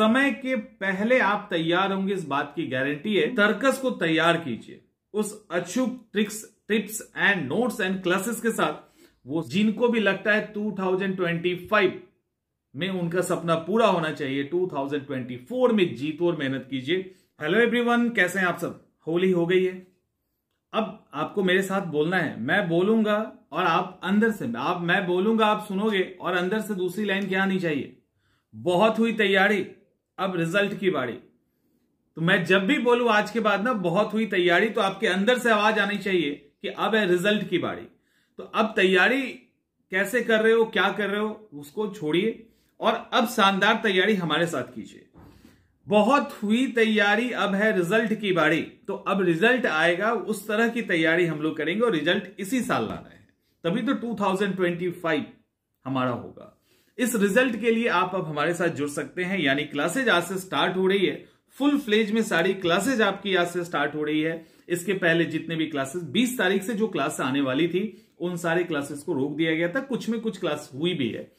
समय के पहले आप तैयार होंगे इस बात की गारंटी है तर्कस को तैयार कीजिए उस अचूक tricks tips and notes and classes के साथ वो जिनको भी लगता है 2025 में उनका सपना पूरा होना चाहिए 2024 में जीत और मेहनत कीजिए हेलो एवरीवन कैसे हैं आप सब होली हो गई है अब आपको मेरे साथ बोलना है मैं बोलूंगा और आप अंदर से आप मैं बोलूंगा आप सुनोगे और अंदर से दूसरी लाइन क्या आनी चाहिए बहुत हुई तैयारी अब रिजल्ट की बारी तो मैं जब भी बोलू आज के बाद ना बहुत हुई तैयारी तो आपके अंदर से आवाज आनी चाहिए कि अब है रिजल्ट की बारी तो अब तैयारी कैसे कर रहे हो क्या कर रहे हो उसको छोड़िए और अब शानदार तैयारी हमारे साथ कीजिए बहुत हुई तैयारी अब है रिजल्ट की बारी तो अब रिजल्ट आएगा उस तरह की तैयारी हम लोग करेंगे और रिजल्ट इसी साल लाना है तभी तो 2025 हमारा होगा इस रिजल्ट के लिए आप अब हमारे साथ जुड़ सकते हैं यानी क्लासेज आज से स्टार्ट हो रही है फुल फ्लेज में सारी क्लासेज आपकी आज से स्टार्ट हो रही है इसके पहले जितने भी क्लासेस बीस तारीख से जो क्लास आने वाली थी उन सारी क्लासेस को रोक दिया गया था कुछ में कुछ क्लास हुई भी है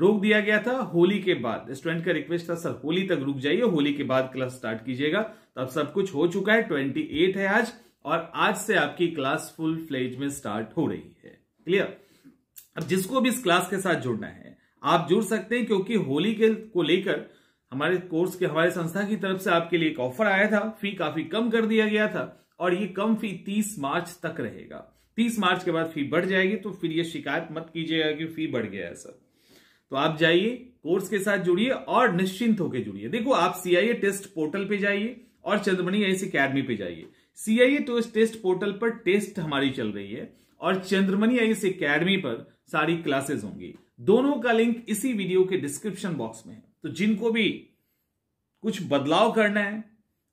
रोक दिया गया था होली के बाद स्टूडेंट का रिक्वेस्ट था सर होली तक रुक जाइए होली के बाद क्लास स्टार्ट कीजिएगा तब सब कुछ हो चुका है ट्वेंटी एट है आज और आज से आपकी क्लास फुल फ्लेज में स्टार्ट हो रही है क्लियर अब जिसको भी इस क्लास के साथ जुड़ना है आप जुड़ सकते हैं क्योंकि होली के को लेकर हमारे कोर्स के हमारे संस्था की तरफ से आपके लिए एक ऑफर आया था फी काफी कम कर दिया गया था और ये कम फी तीस मार्च तक रहेगा तीस मार्च के बाद फी बढ़ जाएगी तो फिर ये शिकायत मत कीजिएगा कि फी बढ़ गया है सर तो आप जाइए कोर्स के साथ जुड़िए और निश्चिंत होकर जुड़िए देखो आप सीआईए टेस्ट पोर्टल पे जाइए और चंद्रमणि एस अकेडमी पे जाइए E तो सीआईए टोस्ट टेस्ट पोर्टल पर टेस्ट हमारी चल रही है और चंद्रमणि आई एस अकेडमी पर सारी क्लासेस होंगी दोनों का लिंक इसी वीडियो के डिस्क्रिप्शन बॉक्स में है तो जिनको भी कुछ बदलाव करना है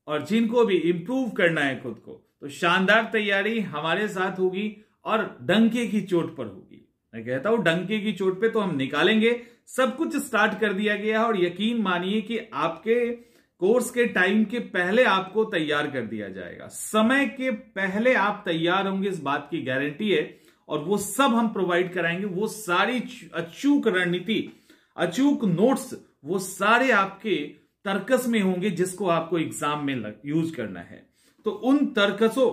और जिनको भी इंप्रूव करना है खुद को तो शानदार तैयारी हमारे साथ होगी और डंके की चोट पर होगी मैं कहता हूं डंके की चोट पे तो हम निकालेंगे सब कुछ स्टार्ट कर दिया गया है और यकीन मानिए कि आपके कोर्स के टाइम के पहले आपको तैयार कर दिया जाएगा समय के पहले आप तैयार होंगे इस बात की गारंटी है और वो सब हम प्रोवाइड कराएंगे वो सारी अचूक रणनीति अचूक नोट्स वो सारे आपके तर्कस में होंगे जिसको आपको एग्जाम में लग, यूज करना है तो उन तर्कसों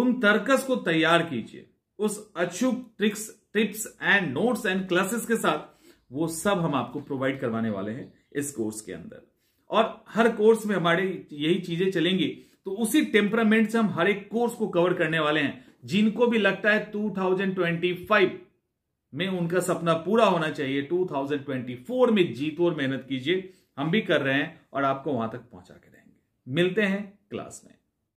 उन तर्कस को तैयार कीजिए उस अचूक tricks tips and notes and classes के साथ वो सब हम आपको प्रोवाइड करवाने वाले हैं इस कोर्स के अंदर और हर कोर्स में हमारे यही चीजें चलेंगी तो उसी टेम्परामेंट से हम हर एक कोर्स को कवर करने वाले हैं जिनको भी लगता है 2025 में उनका सपना पूरा होना चाहिए 2024 में जीत और मेहनत कीजिए हम भी कर रहे हैं और आपको वहां तक पहुंचा के रहेंगे मिलते हैं क्लास में